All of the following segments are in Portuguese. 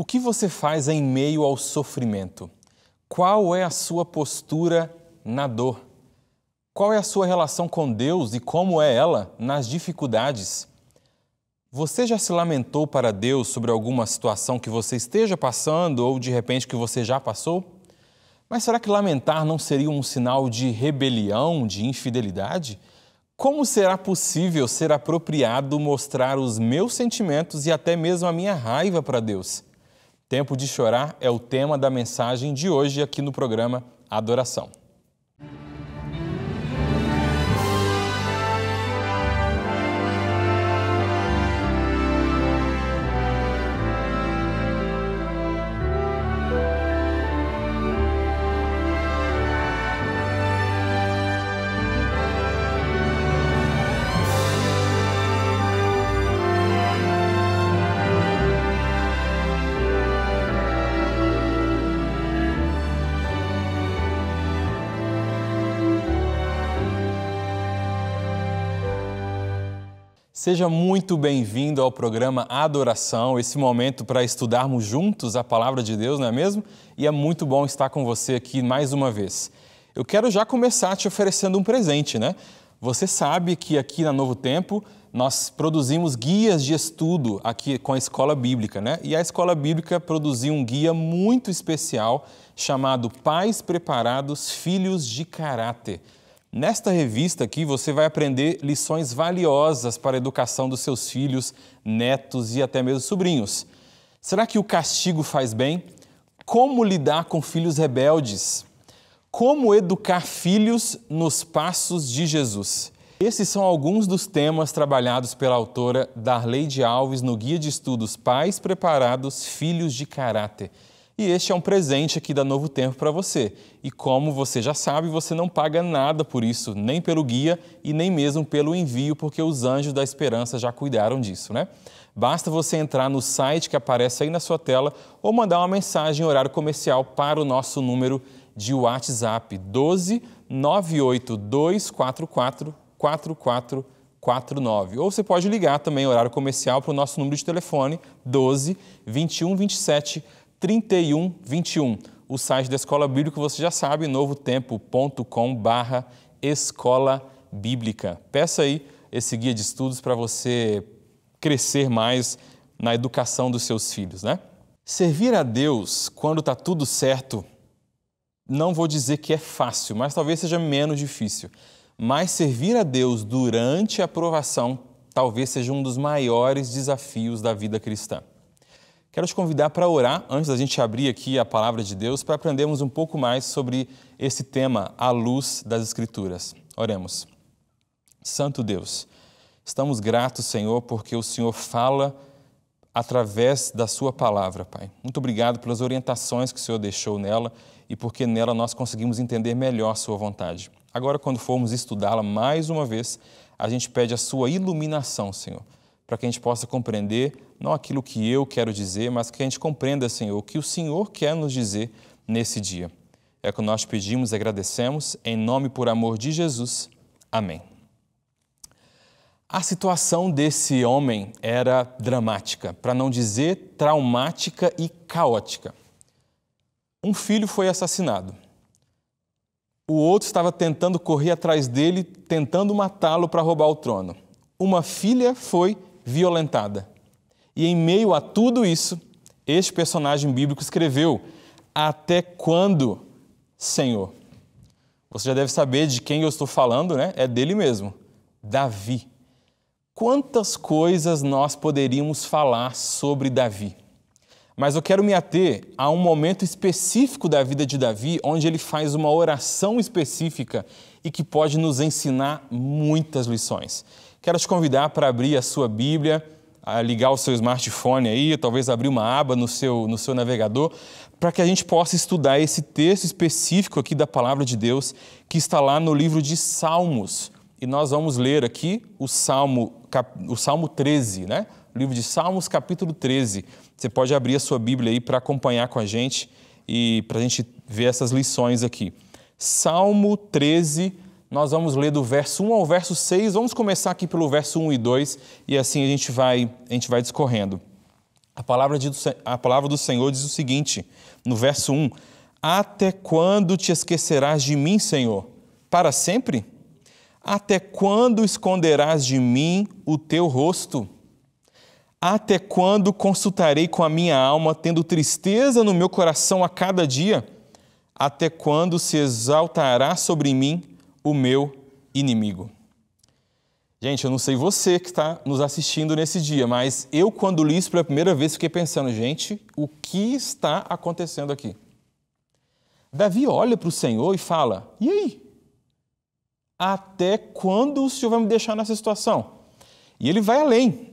O que você faz em meio ao sofrimento? Qual é a sua postura na dor? Qual é a sua relação com Deus e como é ela nas dificuldades? Você já se lamentou para Deus sobre alguma situação que você esteja passando ou de repente que você já passou? Mas será que lamentar não seria um sinal de rebelião, de infidelidade? Como será possível ser apropriado mostrar os meus sentimentos e até mesmo a minha raiva para Deus? Tempo de Chorar é o tema da mensagem de hoje aqui no programa Adoração. Seja muito bem-vindo ao programa Adoração, esse momento para estudarmos juntos a palavra de Deus, não é mesmo? E é muito bom estar com você aqui mais uma vez. Eu quero já começar te oferecendo um presente, né? Você sabe que aqui na Novo Tempo nós produzimos guias de estudo aqui com a escola bíblica, né? E a escola bíblica produziu um guia muito especial chamado Pais Preparados, Filhos de Caráter. Nesta revista aqui você vai aprender lições valiosas para a educação dos seus filhos, netos e até mesmo sobrinhos. Será que o castigo faz bem? Como lidar com filhos rebeldes? Como educar filhos nos passos de Jesus? Esses são alguns dos temas trabalhados pela autora Darley de Alves no Guia de Estudos Pais Preparados, Filhos de Caráter. E este é um presente aqui da Novo Tempo para você. E como você já sabe, você não paga nada por isso, nem pelo guia e nem mesmo pelo envio, porque os anjos da esperança já cuidaram disso, né? Basta você entrar no site que aparece aí na sua tela ou mandar uma mensagem em horário comercial para o nosso número de WhatsApp 12 4449. Ou você pode ligar também horário comercial para o nosso número de telefone 12 21 27 3121. O site da Escola Bíblica você já sabe, novotempo.com barra Escola Bíblica. Peça aí esse guia de estudos para você crescer mais na educação dos seus filhos, né? Servir a Deus quando está tudo certo, não vou dizer que é fácil, mas talvez seja menos difícil. Mas servir a Deus durante a provação talvez seja um dos maiores desafios da vida cristã. Quero te convidar para orar antes da gente abrir aqui a palavra de Deus para aprendermos um pouco mais sobre esse tema, a luz das Escrituras. Oremos. Santo Deus, estamos gratos, Senhor, porque o Senhor fala através da Sua palavra, Pai. Muito obrigado pelas orientações que o Senhor deixou nela e porque nela nós conseguimos entender melhor a Sua vontade. Agora, quando formos estudá-la mais uma vez, a gente pede a Sua iluminação, Senhor, para que a gente possa compreender não aquilo que eu quero dizer, mas que a gente compreenda, Senhor, o que o Senhor quer nos dizer nesse dia. É o que nós pedimos e agradecemos, em nome por amor de Jesus. Amém. A situação desse homem era dramática, para não dizer traumática e caótica. Um filho foi assassinado. O outro estava tentando correr atrás dele, tentando matá-lo para roubar o trono. Uma filha foi violentada. E em meio a tudo isso, este personagem bíblico escreveu: Até quando, Senhor? Você já deve saber de quem eu estou falando, né? É dele mesmo, Davi. Quantas coisas nós poderíamos falar sobre Davi? Mas eu quero me ater a um momento específico da vida de Davi, onde ele faz uma oração específica e que pode nos ensinar muitas lições. Quero te convidar para abrir a sua Bíblia ligar o seu smartphone aí, talvez abrir uma aba no seu, no seu navegador, para que a gente possa estudar esse texto específico aqui da palavra de Deus que está lá no livro de Salmos. E nós vamos ler aqui o Salmo, cap, o Salmo 13, né? O livro de Salmos, capítulo 13. Você pode abrir a sua Bíblia aí para acompanhar com a gente e para a gente ver essas lições aqui. Salmo 13, nós vamos ler do verso 1 ao verso 6. Vamos começar aqui pelo verso 1 e 2 e assim a gente vai, a gente vai discorrendo. A palavra, de, a palavra do Senhor diz o seguinte, no verso 1: Até quando te esquecerás de mim, Senhor? Para sempre? Até quando esconderás de mim o teu rosto? Até quando consultarei com a minha alma, tendo tristeza no meu coração a cada dia? Até quando se exaltará sobre mim o meu inimigo. Gente, eu não sei você que está nos assistindo nesse dia, mas eu, quando li isso pela primeira vez, fiquei pensando, gente, o que está acontecendo aqui? Davi olha para o Senhor e fala: E aí? Até quando o Senhor vai me deixar nessa situação? E ele vai além.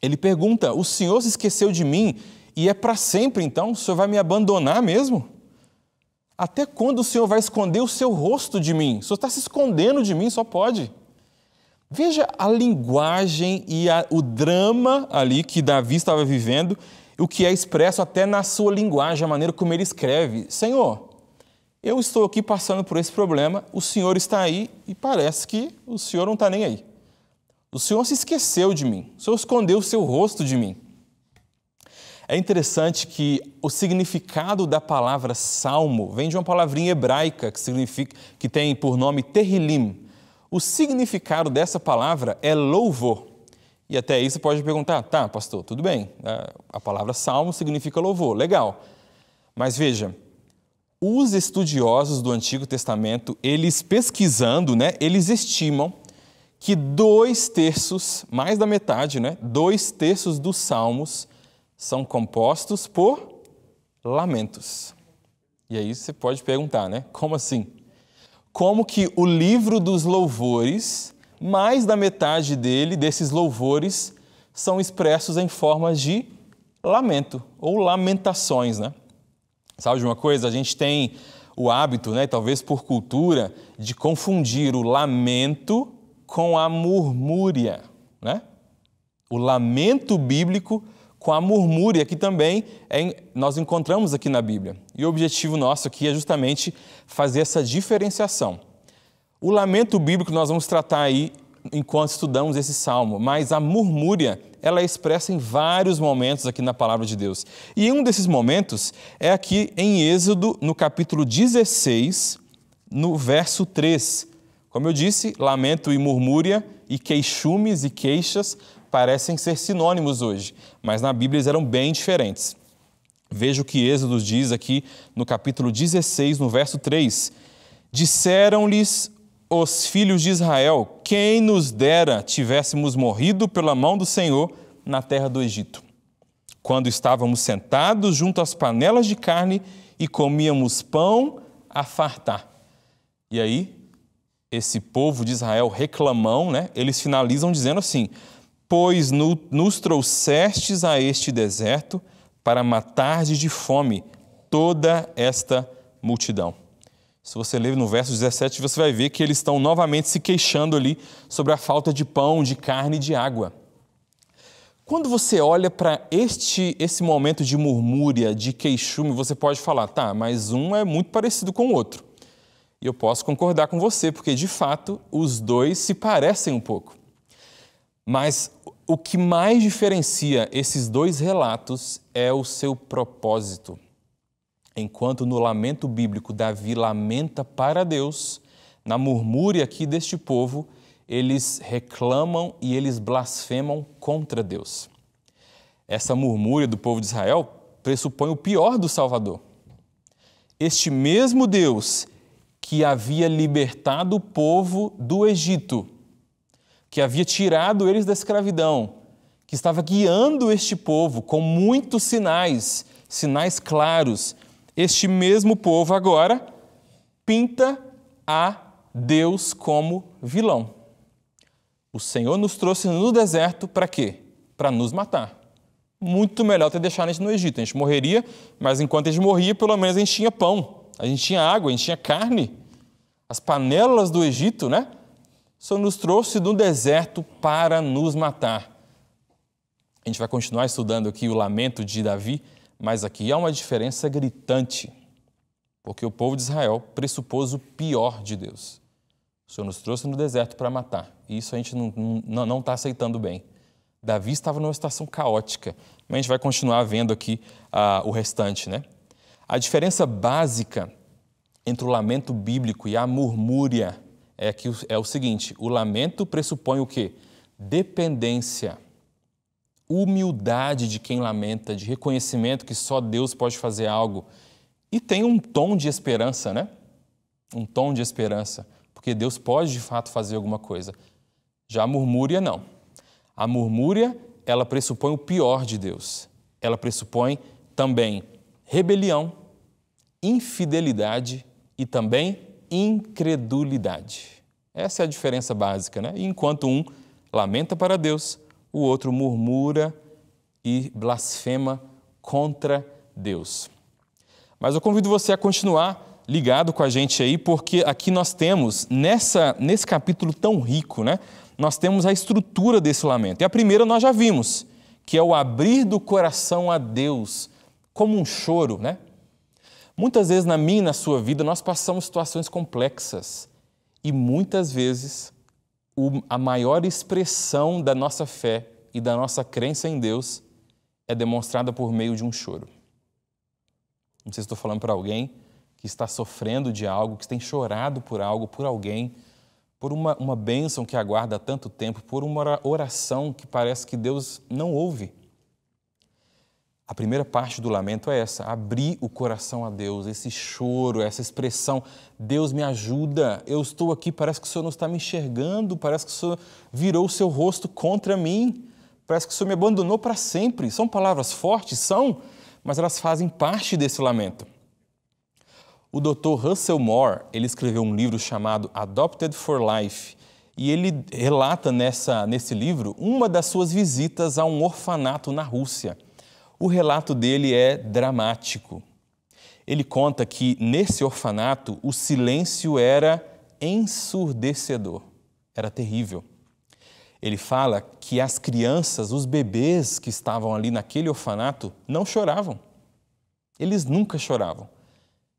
Ele pergunta: O Senhor se esqueceu de mim e é para sempre então? O Senhor vai me abandonar mesmo? Até quando o Senhor vai esconder o seu rosto de mim? O Senhor está se escondendo de mim, só pode. Veja a linguagem e a, o drama ali que Davi estava vivendo, o que é expresso até na sua linguagem, a maneira como ele escreve. Senhor, eu estou aqui passando por esse problema, o Senhor está aí e parece que o Senhor não está nem aí. O Senhor se esqueceu de mim, o Senhor escondeu o seu rosto de mim. É interessante que o significado da palavra salmo vem de uma palavrinha hebraica que, significa, que tem por nome terrilim. O significado dessa palavra é louvor. E até aí você pode perguntar, tá, pastor, tudo bem, a palavra salmo significa louvor, legal. Mas veja, os estudiosos do Antigo Testamento, eles pesquisando, né, eles estimam que dois terços, mais da metade, né, dois terços dos salmos são compostos por lamentos. E aí você pode perguntar, né? Como assim? Como que o livro dos louvores, mais da metade dele, desses louvores, são expressos em formas de lamento ou lamentações, né? Sabe de uma coisa? A gente tem o hábito, né, talvez por cultura, de confundir o lamento com a murmúria, né? O lamento bíblico com a murmúria, que também é, nós encontramos aqui na Bíblia. E o objetivo nosso aqui é justamente fazer essa diferenciação. O lamento bíblico nós vamos tratar aí enquanto estudamos esse salmo, mas a murmúria, ela é expressa em vários momentos aqui na palavra de Deus. E um desses momentos é aqui em Êxodo, no capítulo 16, no verso 3. Como eu disse, lamento e murmúria e queixumes e queixas parecem ser sinônimos hoje, mas na Bíblia eles eram bem diferentes. Veja o que Êxodo diz aqui no capítulo 16, no verso 3. Disseram-lhes os filhos de Israel: Quem nos dera tivéssemos morrido pela mão do Senhor na terra do Egito, quando estávamos sentados junto às panelas de carne e comíamos pão a fartar. E aí, esse povo de Israel reclamam, né? Eles finalizam dizendo assim: pois no, nos trouxestes a este deserto para matar de fome toda esta multidão. Se você ler no verso 17, você vai ver que eles estão novamente se queixando ali sobre a falta de pão, de carne e de água. Quando você olha para este esse momento de murmúria, de queixume, você pode falar, tá, mas um é muito parecido com o outro. E eu posso concordar com você, porque de fato os dois se parecem um pouco. Mas o que mais diferencia esses dois relatos é o seu propósito. Enquanto no lamento bíblico Davi lamenta para Deus, na murmúria aqui deste povo, eles reclamam e eles blasfemam contra Deus. Essa murmúria do povo de Israel pressupõe o pior do Salvador. Este mesmo Deus que havia libertado o povo do Egito que havia tirado eles da escravidão, que estava guiando este povo com muitos sinais, sinais claros. Este mesmo povo agora pinta a Deus como vilão. O Senhor nos trouxe no deserto para quê? Para nos matar. Muito melhor ter deixado a gente no Egito. A gente morreria, mas enquanto a gente morria, pelo menos a gente tinha pão, a gente tinha água, a gente tinha carne. As panelas do Egito, né? Senhor nos trouxe do deserto para nos matar. A gente vai continuar estudando aqui o lamento de Davi, mas aqui há uma diferença gritante, porque o povo de Israel pressupôs o pior de Deus. O Senhor nos trouxe no deserto para matar, e isso a gente não está aceitando bem. Davi estava numa situação caótica, mas a gente vai continuar vendo aqui uh, o restante. Né? A diferença básica entre o lamento bíblico e a murmúria é que é o seguinte: o lamento pressupõe o quê? Dependência, humildade de quem lamenta, de reconhecimento que só Deus pode fazer algo. E tem um tom de esperança, né? Um tom de esperança, porque Deus pode de fato fazer alguma coisa. Já a murmúria, não. A murmúria, ela pressupõe o pior de Deus. Ela pressupõe também rebelião, infidelidade e também incredulidade. Essa é a diferença básica, né? Enquanto um lamenta para Deus, o outro murmura e blasfema contra Deus. Mas eu convido você a continuar ligado com a gente aí, porque aqui nós temos, nessa, nesse capítulo tão rico, né? Nós temos a estrutura desse lamento. E a primeira nós já vimos, que é o abrir do coração a Deus, como um choro, né? Muitas vezes na minha e na sua vida nós passamos situações complexas e muitas vezes a maior expressão da nossa fé e da nossa crença em Deus é demonstrada por meio de um choro. Não sei se estou falando para alguém que está sofrendo de algo, que tem chorado por algo, por alguém, por uma, uma bênção que aguarda há tanto tempo, por uma oração que parece que Deus não ouve. A primeira parte do lamento é essa: abrir o coração a Deus, esse choro, essa expressão. Deus me ajuda, eu estou aqui, parece que o Senhor não está me enxergando, parece que o Senhor virou o seu rosto contra mim, parece que o Senhor me abandonou para sempre. São palavras fortes, são, mas elas fazem parte desse lamento. O Dr. Russell Moore, ele escreveu um livro chamado Adopted for Life, e ele relata nessa, nesse livro uma das suas visitas a um orfanato na Rússia. O relato dele é dramático. Ele conta que nesse orfanato o silêncio era ensurdecedor, era terrível. Ele fala que as crianças, os bebês que estavam ali naquele orfanato, não choravam. Eles nunca choravam.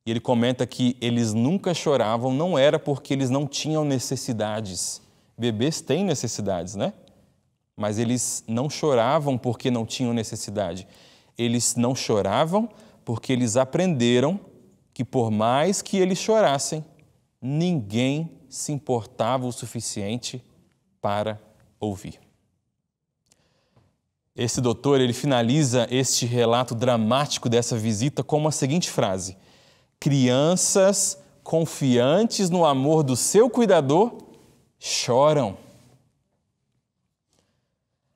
E ele comenta que eles nunca choravam não era porque eles não tinham necessidades. Bebês têm necessidades, né? Mas eles não choravam porque não tinham necessidade. Eles não choravam porque eles aprenderam que, por mais que eles chorassem, ninguém se importava o suficiente para ouvir. Esse doutor ele finaliza este relato dramático dessa visita com a seguinte frase: Crianças confiantes no amor do seu cuidador choram.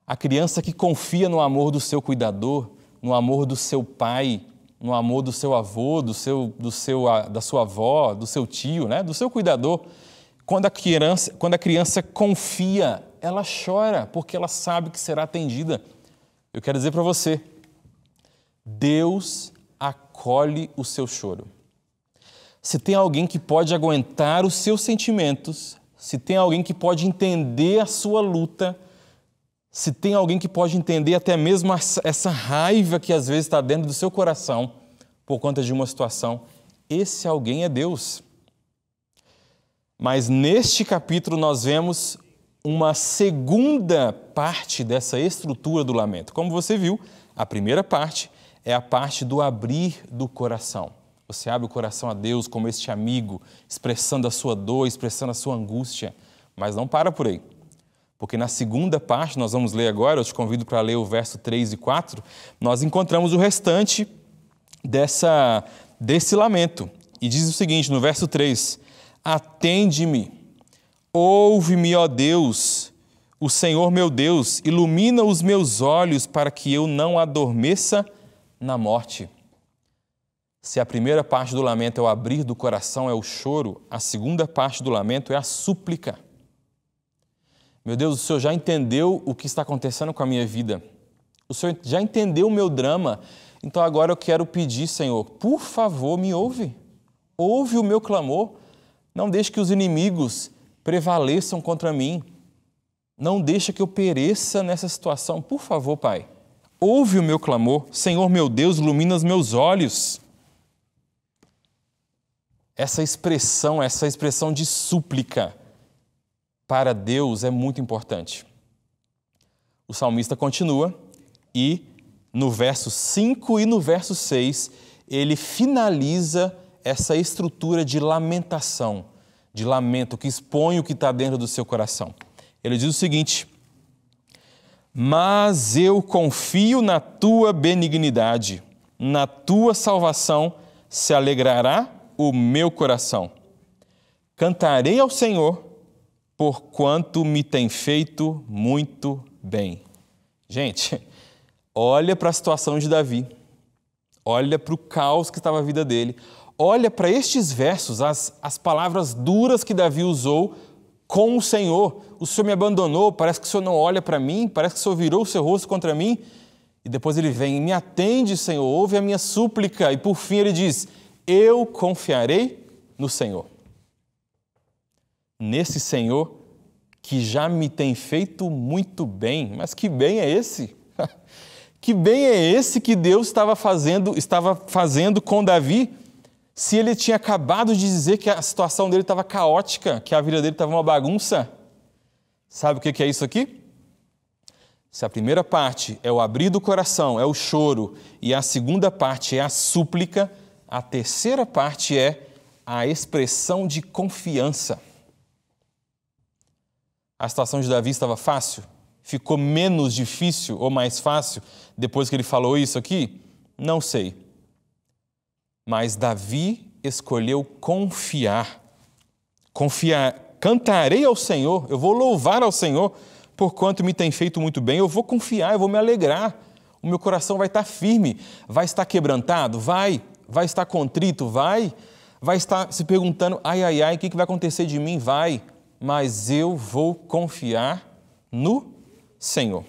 A criança que confia no amor do seu cuidador no amor do seu pai, no amor do seu avô, do seu, do seu, da sua avó, do seu tio, né? do seu cuidador. Quando a, criança, quando a criança confia, ela chora, porque ela sabe que será atendida. Eu quero dizer para você, Deus acolhe o seu choro. Se tem alguém que pode aguentar os seus sentimentos, se tem alguém que pode entender a sua luta, se tem alguém que pode entender até mesmo essa raiva que às vezes está dentro do seu coração por conta de uma situação, esse alguém é Deus. Mas neste capítulo nós vemos uma segunda parte dessa estrutura do lamento. Como você viu, a primeira parte é a parte do abrir do coração. Você abre o coração a Deus como este amigo, expressando a sua dor, expressando a sua angústia, mas não para por aí porque na segunda parte, nós vamos ler agora, eu te convido para ler o verso 3 e 4, nós encontramos o restante dessa, desse lamento. E diz o seguinte, no verso 3: Atende-me, ouve-me, ó Deus, o Senhor meu Deus, ilumina os meus olhos para que eu não adormeça na morte. Se a primeira parte do lamento é o abrir do coração, é o choro, a segunda parte do lamento é a súplica meu Deus, o Senhor já entendeu o que está acontecendo com a minha vida. O Senhor já entendeu o meu drama. Então agora eu quero pedir, Senhor, por favor, me ouve. Ouve o meu clamor. Não deixe que os inimigos prevaleçam contra mim. Não deixe que eu pereça nessa situação. Por favor, Pai. Ouve o meu clamor. Senhor meu Deus, ilumina os meus olhos. Essa expressão, essa expressão de súplica para Deus é muito importante. O salmista continua e no verso 5 e no verso 6 ele finaliza essa estrutura de lamentação, de lamento, que expõe o que está dentro do seu coração. Ele diz o seguinte: Mas eu confio na tua benignidade, na tua salvação se alegrará o meu coração. Cantarei ao Senhor porquanto me tem feito muito bem. Gente, olha para a situação de Davi, olha para o caos que estava a vida dele, olha para estes versos, as, as palavras duras que Davi usou com o Senhor. O Senhor me abandonou, parece que o Senhor não olha para mim, parece que o Senhor virou o seu rosto contra mim. E depois ele vem, e me atende, Senhor, ouve a minha súplica. E por fim ele diz: Eu confiarei no Senhor nesse Senhor que já me tem feito muito bem. Mas que bem é esse? que bem é esse que Deus estava fazendo, estava fazendo com Davi? Se ele tinha acabado de dizer que a situação dele estava caótica, que a vida dele estava uma bagunça. Sabe o que é isso aqui? Se a primeira parte é o abrir do coração, é o choro, e a segunda parte é a súplica, a terceira parte é a expressão de confiança a situação de Davi estava fácil? Ficou menos difícil ou mais fácil depois que ele falou isso aqui? Não sei. Mas Davi escolheu confiar. Confiar. Cantarei ao Senhor, eu vou louvar ao Senhor, por quanto me tem feito muito bem. Eu vou confiar, eu vou me alegrar. O meu coração vai estar firme, vai estar quebrantado, vai, vai estar contrito, vai, vai estar se perguntando: ai, ai, ai, o que vai acontecer de mim? Vai, mas eu vou confiar no Senhor.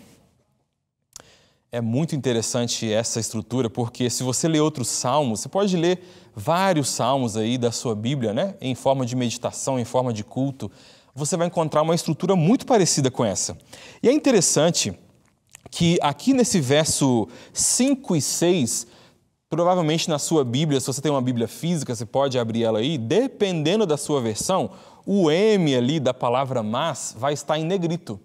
É muito interessante essa estrutura, porque se você ler outros salmos, você pode ler vários salmos aí da sua Bíblia, né? Em forma de meditação, em forma de culto, você vai encontrar uma estrutura muito parecida com essa. E é interessante que aqui nesse verso 5 e 6, Provavelmente na sua Bíblia, se você tem uma Bíblia física, você pode abrir ela aí. Dependendo da sua versão, o M ali da palavra mas vai estar em negrito.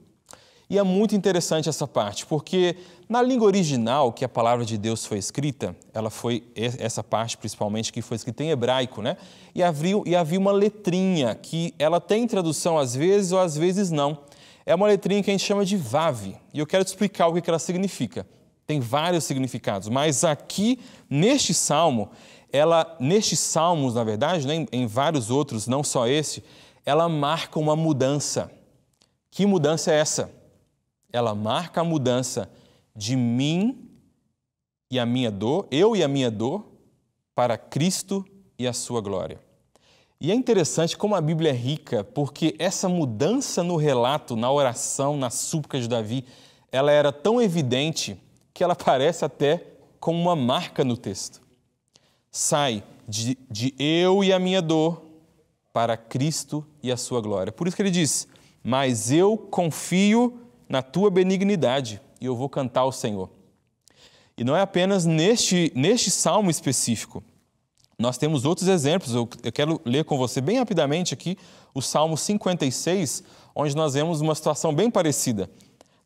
E é muito interessante essa parte, porque na língua original que a palavra de Deus foi escrita, ela foi essa parte principalmente que foi escrita em hebraico, né? E havia, e havia uma letrinha que ela tem tradução às vezes ou às vezes não. É uma letrinha que a gente chama de vav, e eu quero te explicar o que ela significa tem vários significados, mas aqui neste salmo, ela nestes salmos, na verdade, né, em vários outros, não só esse, ela marca uma mudança. Que mudança é essa? Ela marca a mudança de mim e a minha dor, eu e a minha dor, para Cristo e a sua glória. E é interessante como a Bíblia é rica, porque essa mudança no relato, na oração, na súplica de Davi, ela era tão evidente que ela aparece até com uma marca no texto. Sai de, de eu e a minha dor para Cristo e a sua glória. Por isso que ele diz: Mas eu confio na tua benignidade e eu vou cantar ao Senhor. E não é apenas neste, neste salmo específico. Nós temos outros exemplos. Eu, eu, quero ler com você bem rapidamente aqui o Salmo 56, onde nós vemos uma situação bem parecida.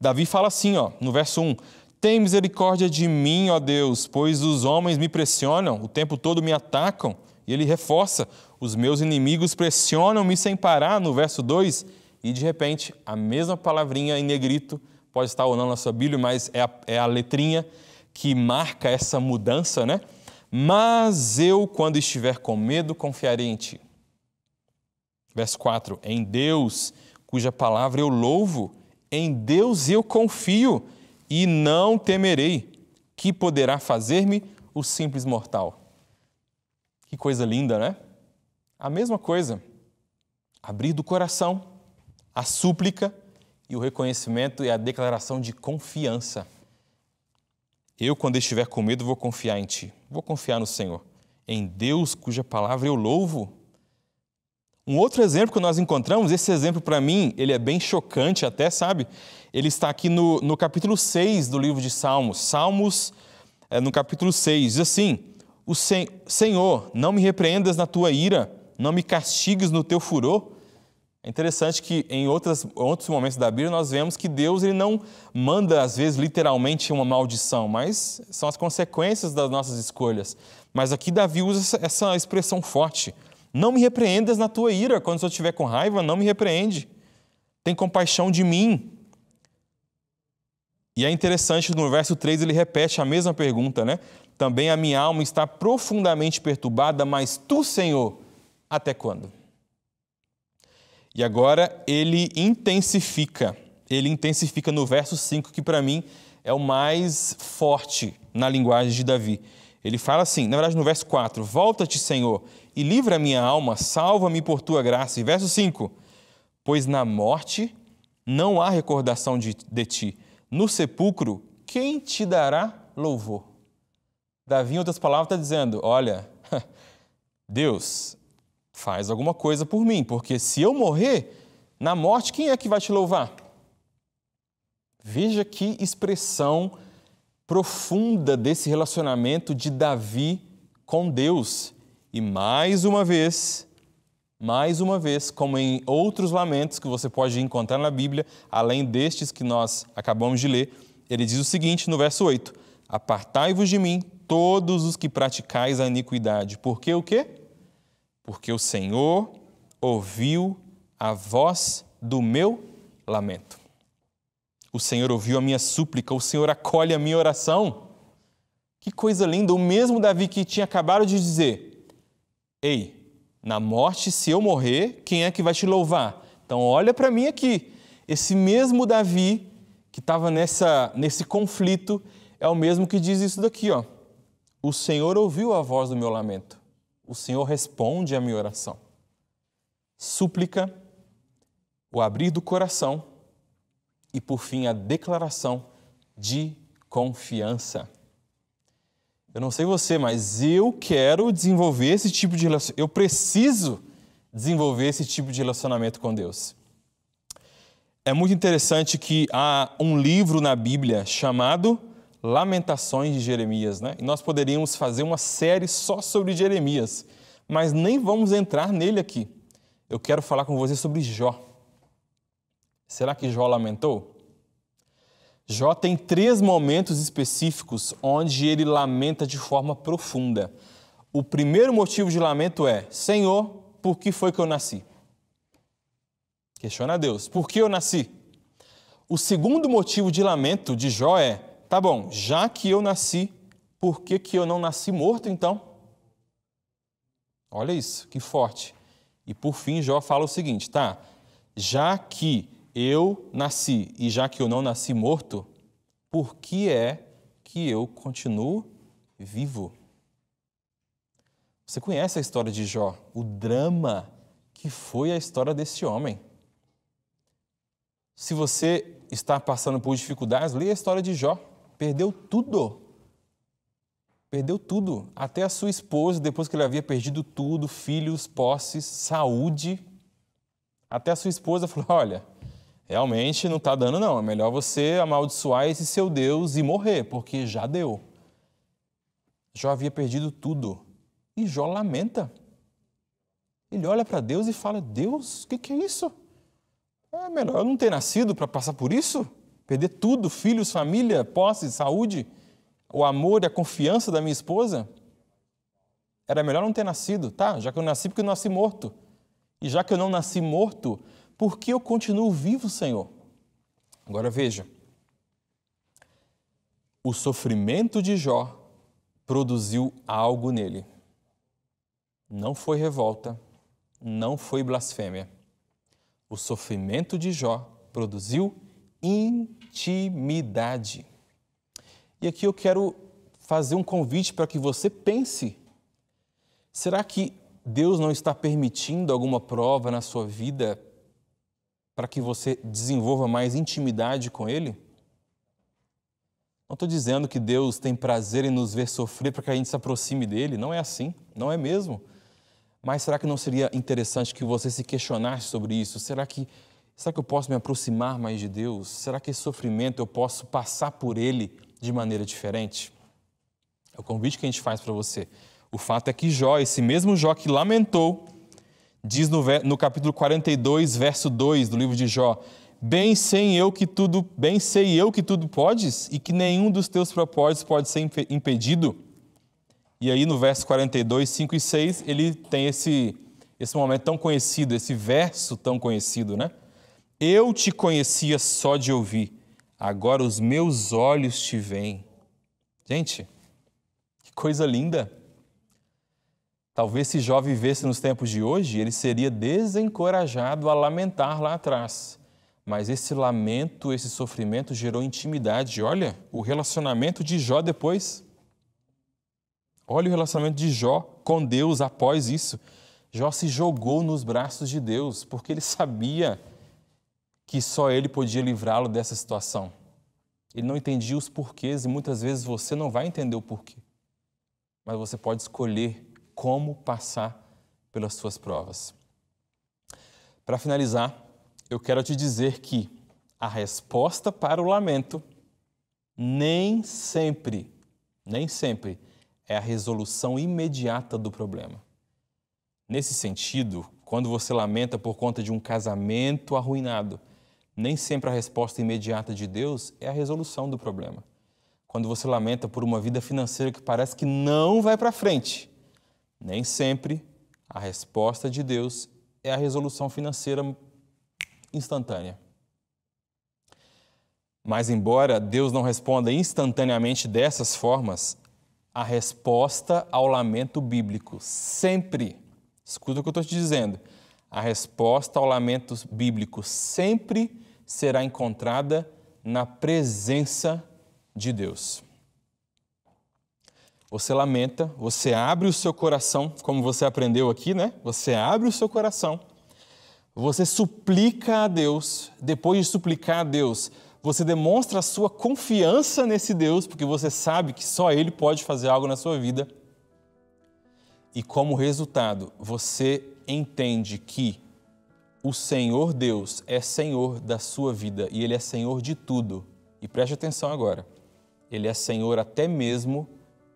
Davi fala assim, ó, no verso 1: tem misericórdia de mim, ó Deus, pois os homens me pressionam, o tempo todo me atacam. E ele reforça: os meus inimigos pressionam-me sem parar, no verso 2. E de repente, a mesma palavrinha em negrito, pode estar ou não na sua Bíblia, mas é a, é a letrinha que marca essa mudança, né? Mas eu, quando estiver com medo, confiarei em ti. Verso 4: Em Deus, cuja palavra eu louvo, em Deus eu confio e não temerei, que poderá fazer-me o simples mortal. Que coisa linda, né? A mesma coisa, abrir do coração, a súplica e o reconhecimento e a declaração de confiança. Eu, quando estiver com medo, vou confiar em Ti, vou confiar no Senhor, em Deus cuja palavra eu louvo. Um outro exemplo que nós encontramos, esse exemplo para mim, ele é bem chocante até, sabe? Ele está aqui no, no capítulo 6 do livro de Salmos. Salmos, é, no capítulo 6, diz assim: o sen Senhor, não me repreendas na tua ira, não me castigues no teu furor. É interessante que em outras, outros momentos da Bíblia nós vemos que Deus ele não manda, às vezes, literalmente uma maldição, mas são as consequências das nossas escolhas. Mas aqui Davi usa essa, essa expressão forte. Não me repreendas na tua ira, quando eu estiver com raiva, não me repreende. Tem compaixão de mim. E é interessante, no verso 3 ele repete a mesma pergunta, né? Também a minha alma está profundamente perturbada, mas tu, Senhor, até quando? E agora ele intensifica, ele intensifica no verso 5, que para mim é o mais forte na linguagem de Davi. Ele fala assim, na verdade no verso 4: Volta-te, Senhor, e livra a minha alma, salva-me por tua graça. E verso 5: Pois na morte não há recordação de, de ti, no sepulcro, quem te dará louvor? Davi, em outras palavras, está dizendo: Olha, Deus, faz alguma coisa por mim, porque se eu morrer, na morte, quem é que vai te louvar? Veja que expressão profunda desse relacionamento de Davi com Deus. E mais uma vez, mais uma vez, como em outros lamentos que você pode encontrar na Bíblia, além destes que nós acabamos de ler, ele diz o seguinte no verso 8: Apartai-vos de mim, todos os que praticais a iniquidade, porque o quê? Porque o Senhor ouviu a voz do meu lamento. O Senhor ouviu a minha súplica, o Senhor acolhe a minha oração. Que coisa linda! O mesmo Davi que tinha acabado de dizer: Ei, na morte, se eu morrer, quem é que vai te louvar? Então olha para mim aqui. Esse mesmo Davi que estava nesse conflito é o mesmo que diz isso daqui, ó. O Senhor ouviu a voz do meu lamento. O Senhor responde à minha oração. Súplica, o abrir do coração e por fim a declaração de confiança. Eu não sei você, mas eu quero desenvolver esse tipo de relacionamento. Eu preciso desenvolver esse tipo de relacionamento com Deus. É muito interessante que há um livro na Bíblia chamado Lamentações de Jeremias, né? E nós poderíamos fazer uma série só sobre Jeremias, mas nem vamos entrar nele aqui. Eu quero falar com você sobre Jó. Será que Jó lamentou? Jó tem três momentos específicos onde ele lamenta de forma profunda. O primeiro motivo de lamento é: Senhor, por que foi que eu nasci? Questiona a Deus: por que eu nasci? O segundo motivo de lamento de Jó é: tá bom, já que eu nasci, por que, que eu não nasci morto então? Olha isso, que forte. E por fim, Jó fala o seguinte: tá, já que eu nasci, e já que eu não nasci morto, por que é que eu continuo vivo? Você conhece a história de Jó, o drama que foi a história desse homem. Se você está passando por dificuldades, leia a história de Jó. Perdeu tudo. Perdeu tudo. Até a sua esposa, depois que ele havia perdido tudo, filhos, posses, saúde. Até a sua esposa falou: Olha, realmente não está dando, não. É melhor você amaldiçoar esse seu Deus e morrer, porque já deu. Jó havia perdido tudo. E Jó lamenta. Ele olha para Deus e fala: Deus, o que, que é isso? É melhor eu não ter nascido para passar por isso? Perder tudo: filhos, família, posse, saúde, o amor e a confiança da minha esposa? Era melhor não ter nascido, tá? Já que eu nasci porque eu nasci morto. E já que eu não nasci morto, porque eu continuo vivo, Senhor. Agora veja, o sofrimento de Jó produziu algo nele. Não foi revolta, não foi blasfêmia. O sofrimento de Jó produziu intimidade. E aqui eu quero fazer um convite para que você pense: será que Deus não está permitindo alguma prova na sua vida para que você desenvolva mais intimidade com Ele? Não estou dizendo que Deus tem prazer em nos ver sofrer para que a gente se aproxime dele, não é assim, não é mesmo. Mas será que não seria interessante que você se questionasse sobre isso? Será que, será que eu posso me aproximar mais de Deus? Será que esse sofrimento eu posso passar por ele de maneira diferente? É o convite que a gente faz para você. O fato é que Jó, esse mesmo Jó que lamentou, Diz no, no capítulo 42, verso 2 do livro de Jó: Bem sei eu que tudo, bem sei eu que tudo podes e que nenhum dos teus propósitos pode ser impedido. E aí no verso 42, 5 e 6, ele tem esse esse momento tão conhecido, esse verso tão conhecido, né? Eu te conhecia só de ouvir, agora os meus olhos te veem. Gente, que coisa linda! Talvez se Jó vivesse nos tempos de hoje, ele seria desencorajado a lamentar lá atrás. Mas esse lamento, esse sofrimento gerou intimidade. Olha o relacionamento de Jó depois. Olha o relacionamento de Jó com Deus após isso. Jó se jogou nos braços de Deus, porque ele sabia que só ele podia livrá-lo dessa situação. Ele não entendia os porquês e muitas vezes você não vai entender o porquê. Mas você pode escolher como passar pelas suas provas. Para finalizar, eu quero te dizer que a resposta para o lamento nem sempre, nem sempre é a resolução imediata do problema. Nesse sentido, quando você lamenta por conta de um casamento arruinado, nem sempre a resposta imediata de Deus é a resolução do problema. Quando você lamenta por uma vida financeira que parece que não vai para frente, nem sempre a resposta de Deus é a resolução financeira instantânea. Mas, embora Deus não responda instantaneamente dessas formas, a resposta ao lamento bíblico sempre, escuta o que eu estou te dizendo, a resposta ao lamento bíblico sempre será encontrada na presença de Deus. Você lamenta, você abre o seu coração, como você aprendeu aqui, né? Você abre o seu coração. Você suplica a Deus. Depois de suplicar a Deus, você demonstra a sua confiança nesse Deus, porque você sabe que só Ele pode fazer algo na sua vida. E como resultado, você entende que o Senhor Deus é Senhor da sua vida e Ele é Senhor de tudo. E preste atenção agora: Ele é Senhor até mesmo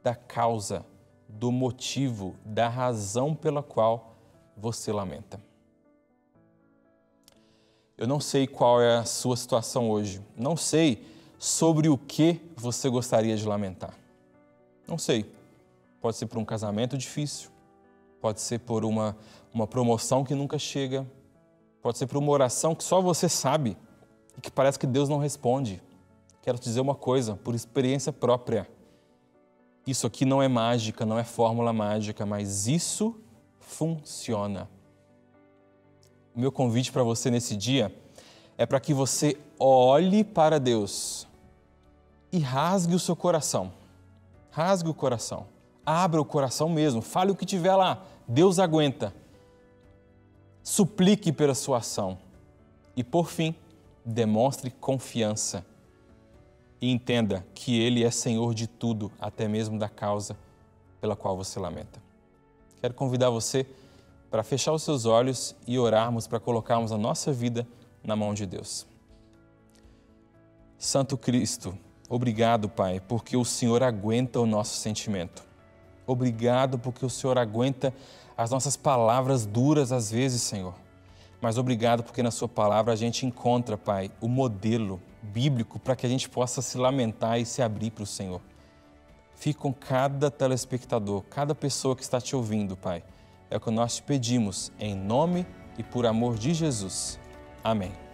da causa, do motivo, da razão pela qual você lamenta. Eu não sei qual é a sua situação hoje, não sei sobre o que você gostaria de lamentar. Não sei. Pode ser por um casamento difícil, pode ser por uma, uma promoção que nunca chega, pode ser por uma oração que só você sabe e que parece que Deus não responde. Quero te dizer uma coisa, por experiência própria. Isso aqui não é mágica, não é fórmula mágica, mas isso funciona. O meu convite para você nesse dia é para que você olhe para Deus e rasgue o seu coração. Rasgue o coração. Abra o coração mesmo. Fale o que tiver lá. Deus aguenta. Suplique pela sua ação. E por fim, demonstre confiança e entenda que Ele é Senhor de tudo, até mesmo da causa pela qual você lamenta. Quero convidar você para fechar os seus olhos e orarmos para colocarmos a nossa vida na mão de Deus. Santo Cristo, obrigado, Pai, porque o Senhor aguenta o nosso sentimento. Obrigado porque o Senhor aguenta as nossas palavras duras às vezes, Senhor. Mas obrigado porque na Sua palavra a gente encontra, Pai, o modelo bíblico para que a gente possa se lamentar e se abrir para o Senhor. Fique com cada telespectador, cada pessoa que está te ouvindo, Pai. É o que nós te pedimos, em nome e por amor de Jesus. Amém.